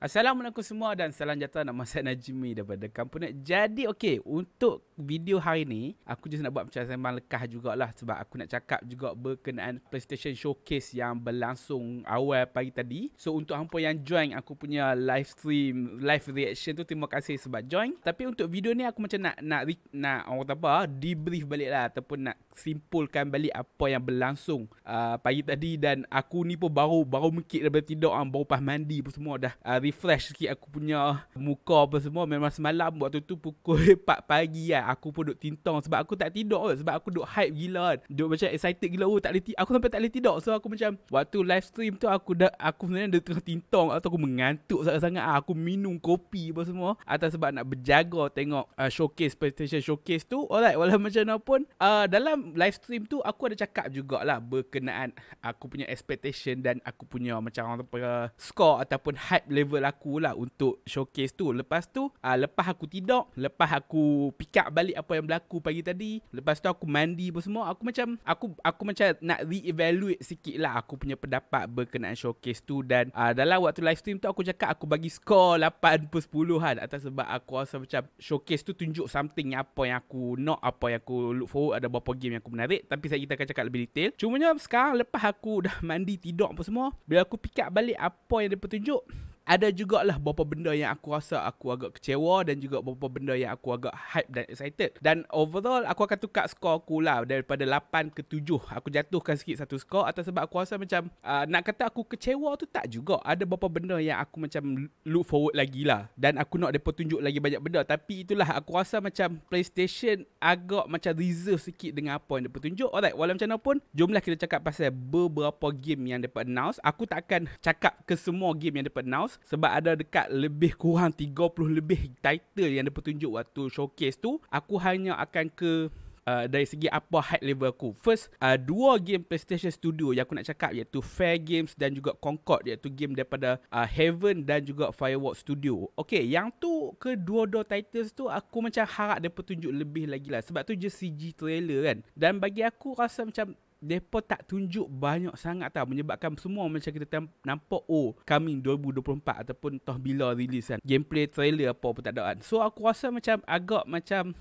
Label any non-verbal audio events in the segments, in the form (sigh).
Assalamualaikum semua dan salam sejahtera nama saya Najmi daripada Company. Jadi okey, untuk video hari ni aku just nak buat macam sembang lekas jugaklah sebab aku nak cakap juga berkenaan PlayStation Showcase yang berlangsung awal pagi tadi. So untuk hangpa yang join aku punya live stream, live reaction tu terima kasih sebab join. Tapi untuk video ni aku macam nak nak nak, nak orang kata apa, debrief baliklah ataupun nak simpulkan balik apa yang berlangsung uh, pagi tadi dan aku ni pun baru baru mikir daripada tidur ah, baru pas mandi pun semua dah uh, refresh sikit aku punya muka apa semua memang semalam waktu tu pukul 4 (laughs) pagi kan aku pun duk tintong sebab aku tak tidur kot sebab aku duk hype gila kan duk macam excited gila oh, tak leti- aku sampai tak boleh tidur so aku macam waktu live stream tu aku dah aku sebenarnya dah tengah tintong atau aku mengantuk sangat-sangat ah, aku minum kopi apa semua atas sebab nak berjaga tengok uh, showcase presentation showcase tu alright walau (laughs) macam mana pun uh, dalam live stream tu aku ada cakap jugalah berkenaan aku punya expectation dan aku punya macam orang uh, score ataupun hype level berlaku lah untuk showcase tu. Lepas tu, uh, lepas aku tidur, lepas aku pick up balik apa yang berlaku pagi tadi, lepas tu aku mandi pun semua, aku macam aku aku macam nak re-evaluate sikit lah aku punya pendapat berkenaan showcase tu dan uh, dalam waktu live stream tu aku cakap aku bagi skor 8 per 10 kan atas sebab aku rasa macam showcase tu tunjuk something apa yang aku nak, apa yang aku look forward ada beberapa game yang aku menarik tapi saya kita akan cakap lebih detail. Cumanya sekarang lepas aku dah mandi tidur apa semua, bila aku pick up balik apa yang dia pertunjuk, ada jugalah beberapa benda yang aku rasa aku agak kecewa dan juga beberapa benda yang aku agak hype dan excited. Dan overall aku akan tukar skor aku lah daripada 8 ke 7. Aku jatuhkan sikit satu skor atas sebab aku rasa macam uh, nak kata aku kecewa tu tak juga. Ada beberapa benda yang aku macam look forward lagi lah. Dan aku nak mereka tunjuk lagi banyak benda. Tapi itulah aku rasa macam PlayStation agak macam reserve sikit dengan apa yang mereka tunjuk. Alright, walau macam mana pun, jomlah kita cakap pasal beberapa game yang mereka announce. Aku tak akan cakap ke semua game yang mereka announce Microsoft sebab ada dekat lebih kurang 30 lebih title yang dia tunjuk waktu showcase tu aku hanya akan ke Uh, dari segi apa high level aku First uh, Dua game PlayStation Studio Yang aku nak cakap Iaitu Fair Games Dan juga Concord Iaitu game daripada uh, Heaven Dan juga Firewalk Studio Okay Yang tu Kedua-dua titles tu Aku macam harap Dia petunjuk lebih lagi lah Sebab tu je CG trailer kan Dan bagi aku Rasa macam mereka tak tunjuk banyak sangat tau menyebabkan semua macam kita nampak oh coming 2024 ataupun tah bila release kan gameplay trailer apa pun tak ada kan so aku rasa macam agak macam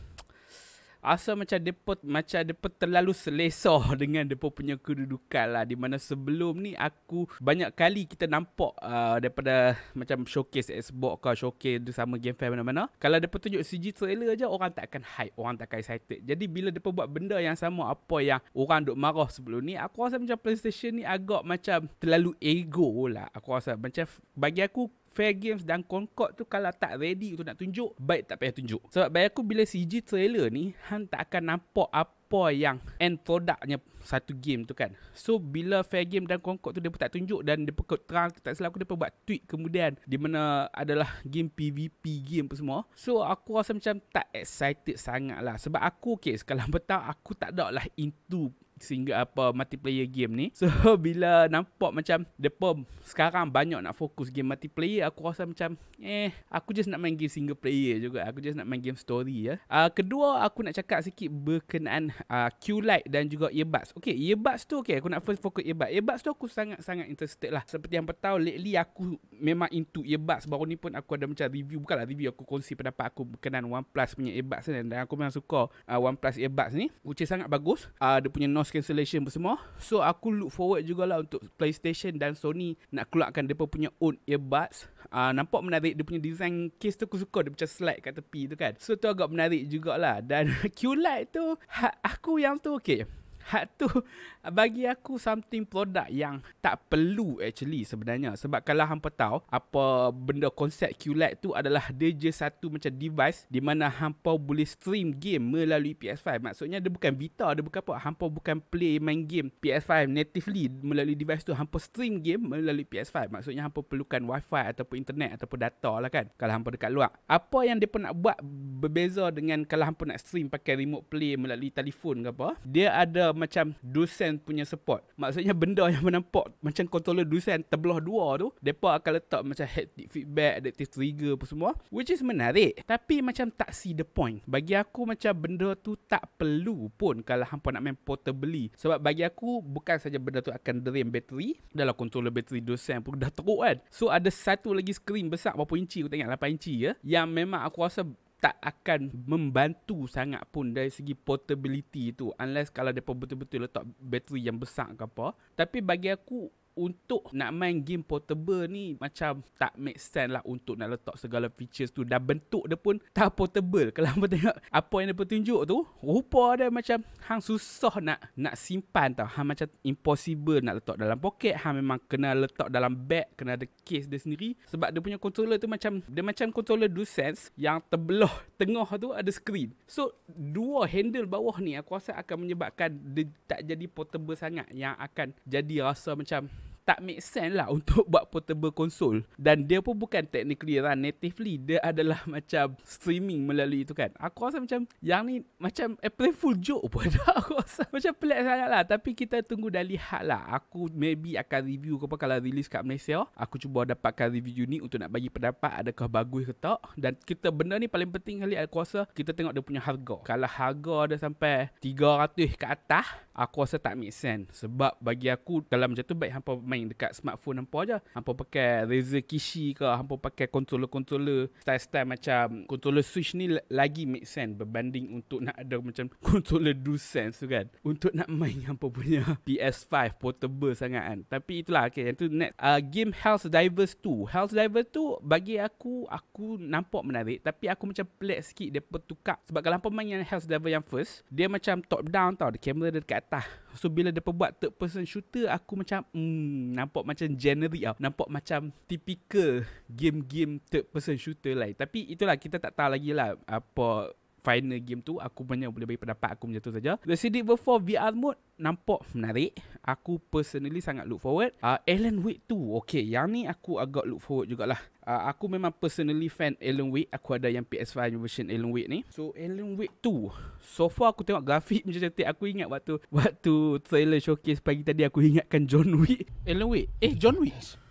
Asal macam dia, macam dia terlalu selesa (laughs) dengan dia punya kedudukan lah. Di mana sebelum ni aku banyak kali kita nampak uh, daripada macam showcase Xbox ke showcase dia sama game fair mana-mana. Kalau dia tunjuk CG trailer aja, orang tak akan hype, orang tak akan excited. Jadi bila dia buat benda yang sama apa yang orang duk marah sebelum ni, aku rasa macam PlayStation ni agak macam terlalu ego lah. Aku rasa macam bagi aku fair games dan Concord tu kalau tak ready untuk nak tunjuk, baik tak payah tunjuk. Sebab bagi aku bila CG trailer ni, Han tak akan nampak apa yang end productnya satu game tu kan. So bila fair game dan kongkok tu dia pun tak tunjuk dan dia pun terang tak silap aku dia pun buat tweet kemudian di mana adalah game PVP game semua. So aku rasa macam tak excited sangat lah. Sebab aku okay, sekalang betul aku tak ada lah into Single apa multiplayer game ni (laughs) so bila nampak macam depa sekarang banyak nak fokus game multiplayer aku rasa macam eh aku just nak main game single player juga aku just nak main game story ya uh, kedua aku nak cakap sikit berkenaan uh, ah, Light dan juga earbuds okey earbuds tu okey aku nak first fokus earbuds earbuds tu aku sangat sangat interested lah seperti yang tahu lately aku memang into earbuds baru ni pun aku ada macam review bukanlah review aku kongsi pendapat aku berkenaan OnePlus punya earbuds ni dan aku memang suka uh, OnePlus earbuds ni which is sangat bagus uh, dia punya noise noise cancellation apa semua. So aku look forward jugalah untuk PlayStation dan Sony nak keluarkan depa punya own earbuds. uh, nampak menarik dia punya design case tu aku suka dia macam slide kat tepi tu kan. So tu agak menarik jugalah dan (laughs) Q-Lite tu ha, aku yang tu okey. Hak tu (laughs) bagi aku something product yang tak perlu actually sebenarnya. Sebab kalau hampa tahu apa benda konsep QLED tu adalah dia je satu macam device di mana hampa boleh stream game melalui PS5. Maksudnya dia bukan Vita, dia bukan apa. Hampa bukan play main game PS5 natively melalui device tu. Hampa stream game melalui PS5. Maksudnya hampa perlukan wifi ataupun internet ataupun data lah kan. Kalau hampa dekat luar. Apa yang dia nak buat berbeza dengan kalau hampa nak stream pakai remote play melalui telefon ke apa. Dia ada macam Dusen punya support Maksudnya benda yang menampak Macam controller Dusen Terbelah dua tu Mereka akan letak Macam haptic feedback Adaptive trigger pun semua Which is menarik Tapi macam tak see the point Bagi aku macam Benda tu tak perlu pun Kalau hampa nak main portable Sebab bagi aku Bukan saja benda tu akan drain bateri Dalam controller bateri Dusen pun dah teruk kan So ada satu lagi screen besar Berapa inci Aku tengok 8 inci ya Yang memang aku rasa tak akan membantu sangat pun dari segi portability tu unless kalau depa betul-betul letak bateri yang besar ke apa tapi bagi aku untuk nak main game portable ni macam tak make sense lah untuk nak letak segala features tu dah bentuk dia pun tak portable (laughs) kalau apa tengok apa yang dia petunjuk tu rupa dia macam hang susah nak nak simpan tau hang macam impossible nak letak dalam poket hang memang kena letak dalam bag kena ada case dia sendiri sebab dia punya controller tu macam dia macam controller sense yang terbelah tengah tu ada screen so dua handle bawah ni aku rasa akan menyebabkan dia tak jadi portable sangat yang akan jadi rasa macam tak make sense lah (laughs) untuk buat portable console dan dia pun bukan technically run natively dia adalah (laughs) macam streaming melalui itu kan aku rasa macam yang ni macam a full joke pun (laughs) aku rasa macam pelik sangat lah tapi kita tunggu dan lihat lah aku maybe akan review ke apa kalau release kat Malaysia aku cuba dapatkan review unit untuk nak bagi pendapat adakah bagus ke tak dan kita benda ni paling penting kali aku rasa kita tengok dia punya harga kalau harga dia sampai 300 ke atas aku rasa tak make sense sebab bagi aku dalam macam tu baik hampa main dekat smartphone hampa aja hampa pakai Razer Kishi ke hampa pakai controller-controller style-style macam controller switch ni lagi make sense berbanding untuk nak ada macam (laughs) controller DualSense tu kan untuk nak main hampa punya (laughs) PS5 portable sangat kan tapi itulah okay, yang tu next uh, game Health Divers 2 Health Divers 2 bagi aku aku nampak menarik tapi aku macam pelik sikit dia pertukar sebab kalau hampa main yang Health Divers yang first dia macam top down tau the camera dia dekat atas. So bila dia buat third person shooter aku macam hmm, nampak macam generic ah. Nampak macam typical game-game third person shooter lah. Tapi itulah kita tak tahu lagi lah apa final game tu aku punya boleh bagi pendapat aku macam tu saja. The City Before VR mode nampak menarik. Aku personally sangat look forward. Uh, Alan Wake 2. Okay, yang ni aku agak look forward jugalah. Uh, aku memang personally fan Alan Wake. Aku ada yang PS5 version Alan Wake ni. So, Alan Wake tu, So far aku tengok grafik (laughs) macam cantik. Aku ingat waktu waktu trailer showcase pagi tadi aku ingatkan John Wick. Alan Wake. Eh, John Wick.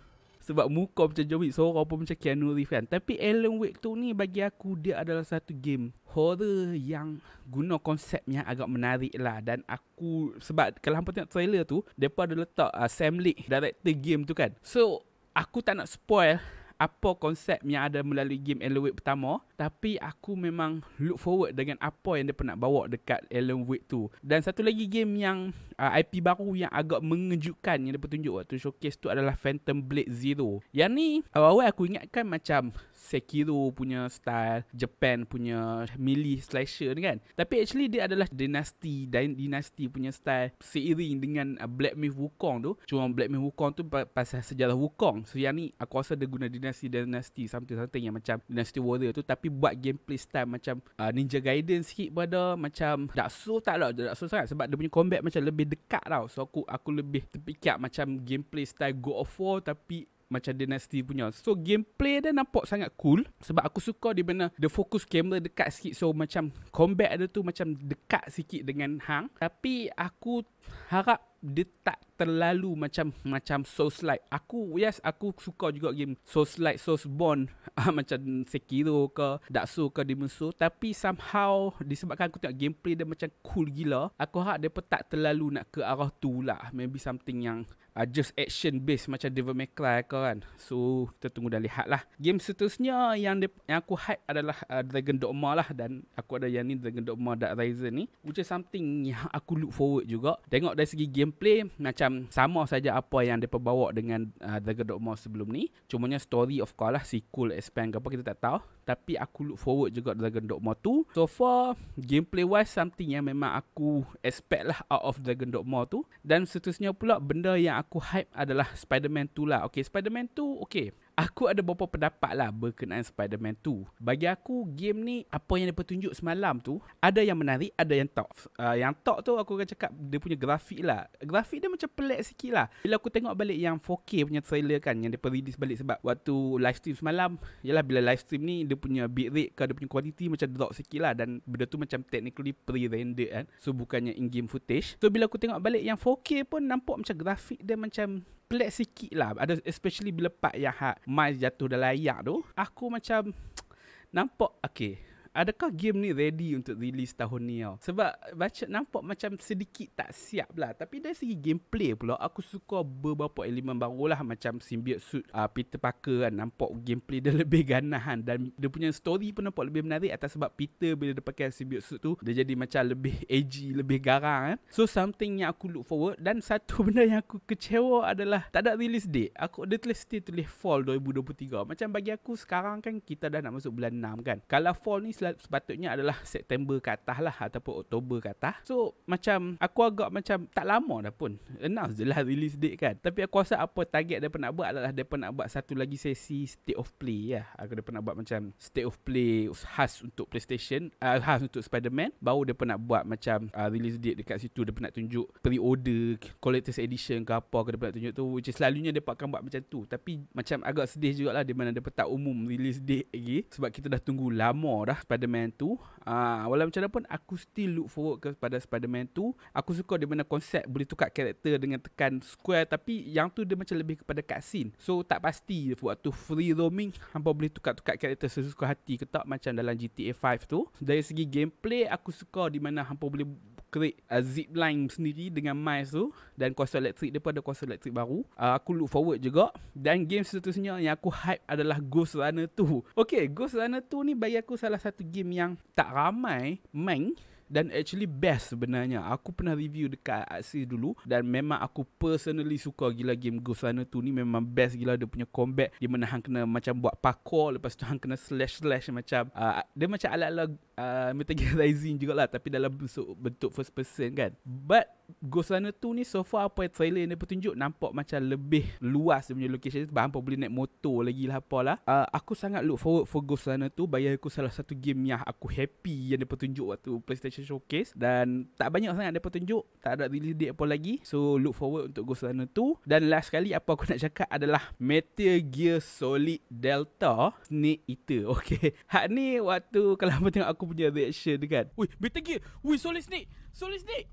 Sebab muka macam John Wick Seorang pun macam Keanu Reeves kan Tapi Alan Wake tu ni Bagi aku Dia adalah satu game Horror yang Guna konsep yang agak menarik lah Dan aku Sebab kalau hampa tengok trailer tu Dia pun ada letak uh, Sam Lake Director game tu kan So Aku tak nak spoil apa konsep yang ada melalui game Alan Wake pertama tapi aku memang look forward dengan apa yang dia pernah bawa dekat Alan Wake tu dan satu lagi game yang uh, IP baru yang agak mengejutkan yang dia tunjuk waktu showcase tu adalah Phantom Blade Zero yang ni awal-awal aku ingatkan macam Sekiro punya style Japan punya melee slasher ni kan Tapi actually dia adalah dynasty, dynasty punya style Seiring dengan uh, Black Myth Wukong tu Cuma Black Myth Wukong tu pasal sejarah Wukong So yang ni aku rasa dia guna dynasty dinasti Something-something yang macam Dynasty Warrior tu Tapi buat gameplay style macam uh, Ninja Gaiden sikit pada Macam Dark Souls tak lah Dark Souls sangat Sebab dia punya combat macam lebih dekat tau So aku aku lebih terfikir macam gameplay style God of War Tapi macam Dynasty punya. So gameplay dia nampak sangat cool sebab aku suka di mana the focus camera dekat sikit so macam combat dia tu macam dekat sikit dengan hang. Tapi aku harap dia tak terlalu macam macam souls slide. aku yes aku suka juga game souls slide souls born (laughs) ah, macam Sekiro ke Dark Souls ke Demon Souls tapi somehow disebabkan aku tengok gameplay dia macam cool gila aku harap dia tak terlalu nak ke arah tu lah maybe something yang uh, just action based macam Devil May Cry ke kan so kita tunggu dan lihat lah game seterusnya yang, dia, yang aku hype adalah uh, Dragon Dogma lah dan aku ada yang ni Dragon Dogma Dark Rising ni which is something yang aku look forward juga Tengok dari segi gameplay macam sama saja apa yang dia bawa dengan uh, The God of Mouse sebelum ni. Cumanya story of course lah sequel expand apa kita tak tahu. Tapi aku look forward juga The Dragon Dogma tu. So far, gameplay wise something yang memang aku expect lah out of The Dragon Dogma tu. Dan seterusnya pula, benda yang aku hype adalah Spider-Man 2 lah. Okay, Spider-Man 2, okay. Aku ada beberapa pendapat lah berkenaan Spider-Man 2. Bagi aku, game ni apa yang dia pertunjuk semalam tu, ada yang menarik, ada yang tak. Uh, yang tak tu aku akan cakap dia punya grafik lah. Grafik dia macam pelik sikit lah. Bila aku tengok balik yang 4K punya trailer kan, yang dia release balik sebab waktu live stream semalam, yalah bila live stream ni dia punya bit rate ke dia punya quality macam drop sikit lah dan benda tu macam technically pre-rendered kan. So bukannya in-game footage. So bila aku tengok balik yang 4K pun nampak macam grafik dia macam pelik sikit lah ada especially bila part yang hak mai jatuh dalam ayak tu aku macam (tsk) nampak okay adakah game ni ready untuk release tahun ni tau? Sebab baca nampak macam sedikit tak siap lah. Tapi dari segi gameplay pula, aku suka beberapa elemen baru lah. Macam symbiote suit uh, Peter Parker kan. Nampak gameplay dia (laughs) lebih ganahan. Dan dia punya story pun nampak lebih menarik. Atas sebab Peter bila dia pakai symbiote suit tu, dia jadi macam lebih edgy, lebih garang kan. So something yang aku look forward. Dan satu (laughs) benda yang aku kecewa adalah tak ada release date. Aku dia tulis still tulis fall 2023. Macam bagi aku sekarang kan kita dah nak masuk bulan 6 kan. Kalau fall ni sepatutnya adalah September ke atas lah ataupun Oktober ke atas. So macam aku agak macam tak lama dah pun. Announce je lah release date kan. Tapi aku rasa apa target depa nak buat adalah depa nak buat satu lagi sesi state of play ya. Aku depa nak buat macam state of play khas untuk PlayStation, uh, khas untuk Spider-Man. Baru depa nak buat macam uh, release date dekat situ depa nak tunjuk pre-order collector's edition ke apa ke depa nak tunjuk tu. Which is selalunya depa akan buat macam tu. Tapi macam agak sedih jugaklah di mana depa tak umum release date lagi sebab kita dah tunggu lama dah Spider-Man 2 uh, ah, Walau macam mana pun Aku still look forward Kepada Spider-Man 2 Aku suka dia mana konsep Boleh tukar karakter Dengan tekan square Tapi yang tu Dia macam lebih kepada cutscene So tak pasti Waktu free roaming Hampir boleh tukar-tukar karakter Sesuka hati ke tak Macam dalam GTA 5 tu Dari segi gameplay Aku suka di mana hampir boleh create uh, zip line sendiri dengan mice tu dan kuasa elektrik dia pun ada kuasa elektrik baru uh, aku look forward juga dan game seterusnya yang aku hype adalah Ghost Runner 2 Okay, Ghost Runner 2 ni bagi aku salah satu game yang tak ramai main dan actually best sebenarnya Aku pernah review dekat Axis dulu Dan memang aku personally suka gila game Ghost Runner tu ni Memang best gila dia punya combat Dia menahan kena macam buat parkour Lepas tu hang kena slash-slash macam uh, Dia macam ala-ala Uh, Metal Gear Rising jugalah Tapi dalam bentuk, bentuk first person kan But Ghost Runner 2 ni so far apa trailer yang dia tunjuk Nampak macam lebih luas dia punya location Sebab hampa boleh naik motor lagi lah apalah uh, Aku sangat look forward for Ghost Runner 2 Bayar aku salah satu game yang aku happy Yang dia tunjuk waktu PlayStation Showcase Dan tak banyak sangat dia tunjuk Tak ada release date apa lagi So look forward untuk Ghost Runner 2 Dan last sekali apa aku nak cakap adalah Metal Gear Solid Delta Snake Eater (laughs) Okay Hak ni waktu kalau apa tengok aku punya reaction kan Woi Metal Gear Ui Solid Snake Solid Snake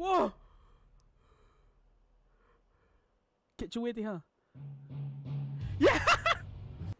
Wah Catch away Tiha Yeah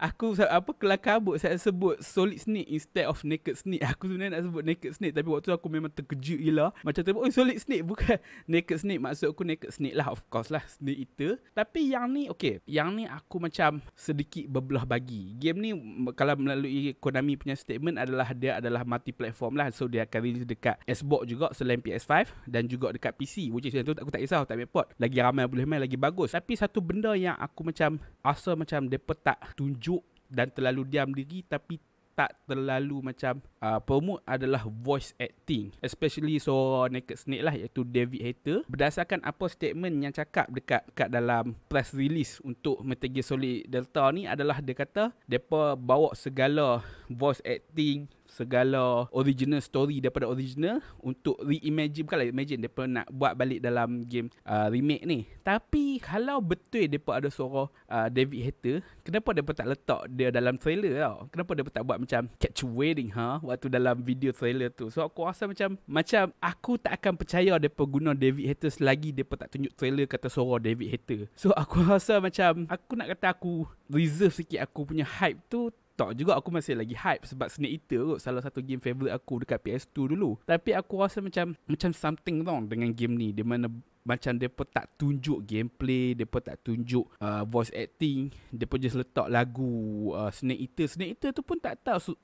aku apa kelak kabut saya sebut solid snake instead of naked snake. (laughs) Aku sebenarnya nak sebut naked snake tapi waktu tu aku memang terkejut gila. Macam tu, oh solid snake bukan (laughs) naked snake. Maksud aku naked snake lah of course lah snake itu. Tapi yang ni okey, yang ni aku macam sedikit berbelah bagi. Game ni kalau melalui Konami punya statement adalah dia adalah multi platform lah. So dia akan release dekat Xbox juga selain PS5 dan juga dekat PC. Which is tu aku tak kisah tak port. Lagi ramai boleh main lagi bagus. Tapi satu benda yang aku macam rasa macam depa tak tunjuk dan terlalu diam diri tapi tak terlalu macam uh, Permut adalah voice acting Especially so Naked Snake lah Iaitu David Hater Berdasarkan apa statement yang cakap Dekat, dekat dalam press release Untuk Metal Gear Solid Delta ni Adalah dia kata Mereka bawa segala voice acting segala original story daripada original untuk reimagine bukanlah imagine depa nak buat balik dalam game uh, remake ni tapi kalau betul depa ada suara uh, David Hater kenapa depa tak letak dia dalam trailer tau kenapa depa tak buat macam catch wedding ha waktu dalam video trailer tu so aku rasa macam macam aku tak akan percaya depa guna David Hater selagi depa tak tunjuk trailer kata suara David Hater so aku rasa macam aku nak kata aku reserve sikit aku punya hype tu TikTok juga aku masih lagi hype sebab Snake Eater kot salah satu game favorite aku dekat PS2 dulu. Tapi aku rasa macam macam something wrong dengan game ni. Di mana macam depa tak tunjuk gameplay, depa tak tunjuk uh, voice acting, depa just letak lagu uh, Snake Eater. Snake Eater tu pun tak tahu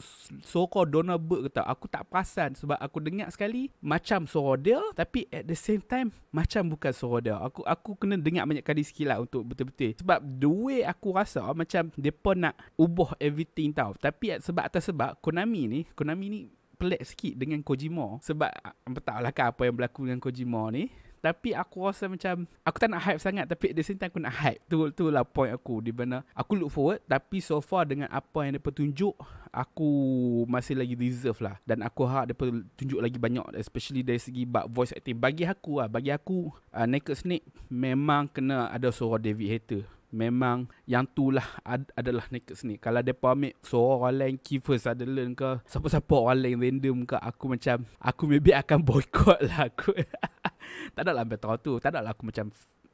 suara Donald Bird ke tak. Aku tak perasan sebab aku dengar sekali macam suara dia tapi at the same time macam bukan suara dia. Aku aku kena dengar banyak kali sekilah untuk betul-betul. Sebab the way aku rasa macam depa nak ubah everything tau. Tapi at, sebab atas sebab Konami ni, Konami ni pelik sikit dengan Kojima sebab apa ah, tak tahulah kan apa yang berlaku dengan Kojima ni tapi aku rasa macam Aku tak nak hype sangat Tapi at the same aku nak hype tu, tu lah point aku Di mana Aku look forward Tapi so far dengan apa yang dia petunjuk, Aku masih lagi deserve lah Dan aku harap dia tunjuk lagi banyak Especially dari segi voice acting Bagi aku lah Bagi aku uh, Naked Snake Memang kena ada suara David Hater Memang yang tu lah ad- adalah Naked Snake Kalau mereka ambil seorang orang lain ada Sutherland ke Siapa-siapa orang lain random ke Aku macam Aku maybe akan (laughs) boycott lah aku (laughs) tak ada lah sampai tahu tu tak ada lah aku macam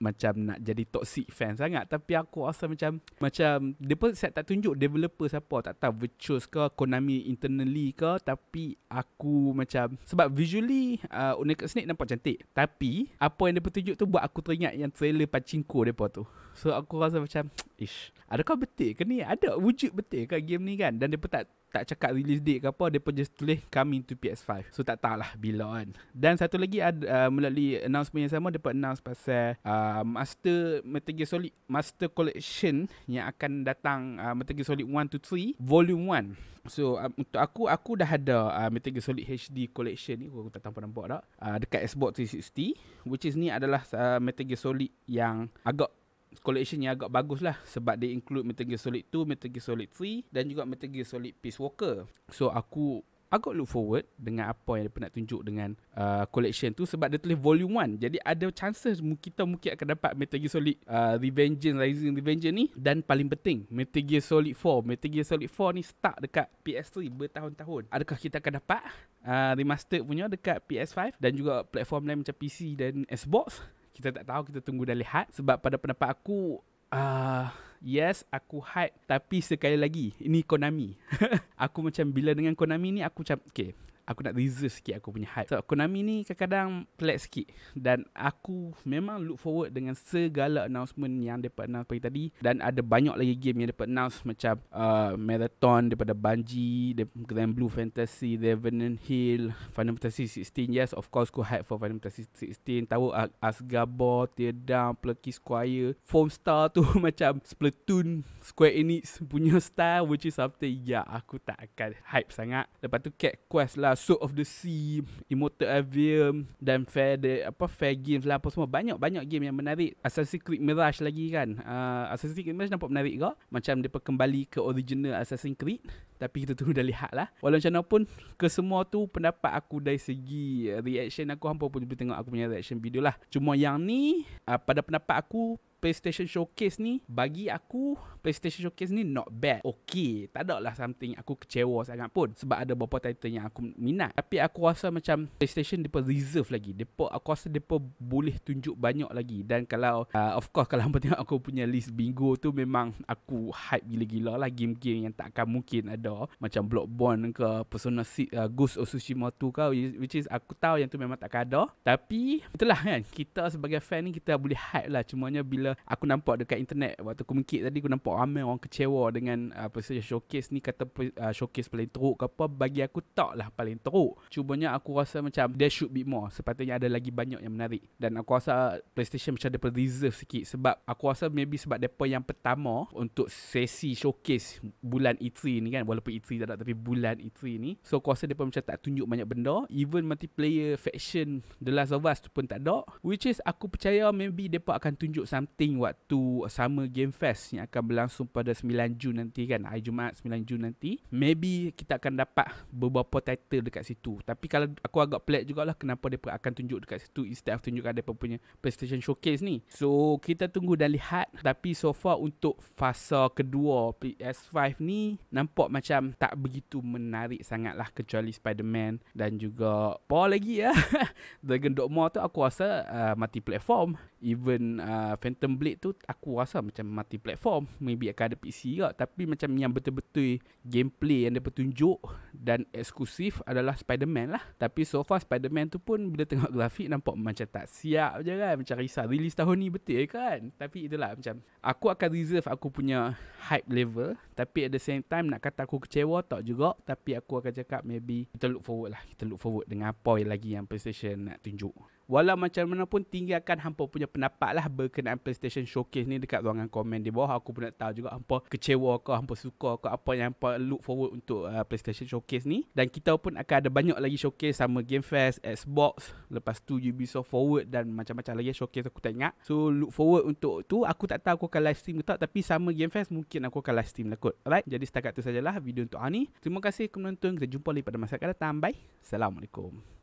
macam nak jadi toxic fan sangat tapi aku rasa macam macam dia pun set tak tunjuk developer siapa tak tahu virtuous ke Konami internally ke tapi aku macam sebab visually uh, Unicorn Snake nampak cantik tapi apa yang dia tunjuk tu buat aku teringat yang trailer pachinko depa tu so aku rasa macam ish adakah betul ke ni ada wujud betul ke game ni kan dan depa tak tak cakap release date ke apa Dia pun just tulis coming to PS5 So tak tahulah bila kan Dan satu lagi ada uh, melalui announcement yang sama Dia pun announce pasal uh, Master Metal Gear Solid Master Collection Yang akan datang uh, Metal Gear Solid 1 to 3 Volume 1 So uh, untuk aku Aku dah ada uh, Metal Gear Solid HD Collection ni Aku tak tahu nampak tak uh, Dekat Xbox 360 Which is ni adalah uh, Metal Gear Solid Yang agak collection yang agak bagus lah sebab dia include Metal Gear Solid 2, Metal Gear Solid 3 dan juga Metal Gear Solid Peace Walker. So aku agak look forward dengan apa yang dia pernah tunjuk dengan uh, collection tu sebab dia tulis volume 1. Jadi ada chances kita mungkin akan dapat Metal Gear Solid uh, Revenge, Rising Revenge ni dan paling penting Metal Gear Solid 4. Metal Gear Solid 4 ni start dekat PS3 bertahun-tahun. Adakah kita akan dapat uh, remastered punya dekat PS5 dan juga platform lain macam PC dan Xbox? kita tak tahu kita tunggu dan lihat sebab pada pendapat aku uh, yes aku hype tapi sekali lagi ini Konami (laughs) aku macam bila dengan Konami ni aku macam okay aku nak reserve sikit aku punya hype. So Konami ni kadang-kadang pelik sikit dan aku memang look forward dengan segala announcement yang dapat announce pagi tadi dan ada banyak lagi game yang dapat announce macam uh, Marathon daripada Bungie, Grand Blue Fantasy, Revenant Hill, Final Fantasy 16. Yes, of course aku hype for Final Fantasy 16. Tahu Asgard, Asgabor, Teardown, Plucky Squire, Foam Star tu (laughs) macam Splatoon, Square Enix punya style which is something yang aku tak akan hype sangat. Lepas tu Cat Quest lah lah Soul of the Sea Immortal Avium Dan Fair the, apa, Fair Games lah Apa semua Banyak-banyak game yang menarik Assassin's Creed Mirage lagi kan uh, Assassin's Creed Mirage nampak menarik kau Macam mereka kembali ke original Assassin's Creed tapi kita tunggu dah lihat lah Walau macam mana pun Kesemua tu pendapat aku dari segi reaction aku Hampir pun boleh tengok aku punya reaction video lah Cuma yang ni uh, Pada pendapat aku PlayStation Showcase ni Bagi aku PlayStation Showcase ni not bad Okay Tak ada lah something Aku kecewa sangat pun Sebab ada beberapa title yang aku minat Tapi aku rasa macam PlayStation mereka reserve lagi mereka, Aku rasa mereka boleh tunjuk banyak lagi Dan kalau uh, Of course (laughs) kalau aku tengok aku punya list bingo tu Memang aku hype gila-gila lah Game-game yang takkan mungkin ada Macam Bloodborne ke Persona 6 uh, Ghost of Tsushima tu ke Which is aku tahu yang tu memang takkan ada Tapi Itulah kan Kita sebagai fan ni kita boleh hype lah Cumanya bila aku nampak dekat internet waktu aku mengkit tadi aku nampak ramai orang kecewa dengan apa saja showcase ni kata uh, showcase paling teruk ke apa bagi aku tak lah paling teruk cubanya aku rasa macam there should be more sepatutnya ada lagi banyak yang menarik dan aku rasa PlayStation macam ada reserve sikit sebab aku rasa maybe sebab depa yang pertama untuk sesi showcase bulan E3 ni kan walaupun E3 tak ada tapi bulan E3 ni so aku rasa depa macam tak tunjuk banyak benda even multiplayer faction The Last of Us tu pun tak ada which is aku percaya maybe depa akan tunjuk something penting waktu Summer Game Fest yang akan berlangsung pada 9 Jun nanti kan. Hari Jumaat 9 Jun nanti. Maybe kita akan dapat beberapa title dekat situ. Tapi kalau aku agak pelik jugalah kenapa dia akan tunjuk dekat situ instead of tunjukkan dia punya PlayStation Showcase ni. So kita tunggu dan lihat. Tapi so far untuk fasa kedua PS5 ni nampak macam tak begitu menarik sangat lah kecuali Spider-Man dan juga Paul lagi ya. (laughs) Dragon Dogma tu aku rasa uh, multi platform. Even uh, Phantom Phantom Blade tu aku rasa macam mati platform maybe akan ada PC juga tapi macam yang betul-betul gameplay yang dia tunjuk dan eksklusif adalah Spider-Man lah tapi so far Spider-Man tu pun bila tengok (laughs) grafik nampak macam tak siap je kan macam risau release tahun ni betul kan tapi itulah macam aku akan reserve aku punya hype level tapi at the same time nak kata aku kecewa tak juga tapi aku akan cakap maybe kita look forward lah kita look forward dengan apa yang lagi yang PlayStation nak tunjuk Walau macam mana pun tinggalkan hampa punya pendapat lah berkenaan PlayStation Showcase ni dekat ruangan komen di bawah. Aku pun nak tahu juga hampa kecewa ke, hampa suka ke, apa yang hampa look forward untuk uh, PlayStation Showcase ni. Dan kita pun akan ada banyak lagi showcase sama Game Fest, Xbox, lepas tu Ubisoft Forward dan macam-macam lagi showcase aku tak ingat. So look forward untuk tu. Aku tak tahu aku akan live stream ke tak tapi sama Game Fest mungkin aku akan live stream lah kot. Alright, jadi setakat tu sajalah video untuk hari ni. Terima kasih kerana menonton. Kita jumpa lagi pada masa akan datang. Bye. Assalamualaikum.